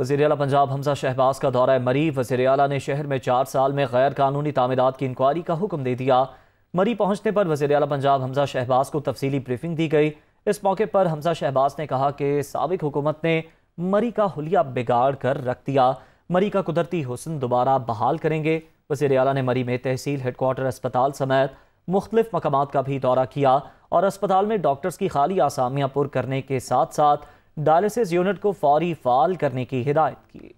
वजी अला पंजाब हमजा शहबाज का दौरा मरी वजी अला ने शहर में चार साल में गैर कानूनी तामीरत की इंक्वायरी का हुक्म दे दिया मरी पहुंचने पर वजी अला पंजाब हमजा शहबाज को तफसीली ब्रीफिंग दी गई इस मौके पर हमजा शहबाज ने कहा कि सबक हुकूमत ने मरी का हलिया बिगाड़ कर रख दिया मरी का कुदरती हुसन दोबारा बहाल करेंगे वजी अला ने मरी में तहसील हेडकोार्टर अस्पताल समेत मुख्तलिफ मकाम का भी दौरा किया और अस्पताल में डॉक्टर्स की खाली आसामियाँ पुर करने के साथ साथ डायलिसिस यूनिट को फौरी फाल करने की हिदायत की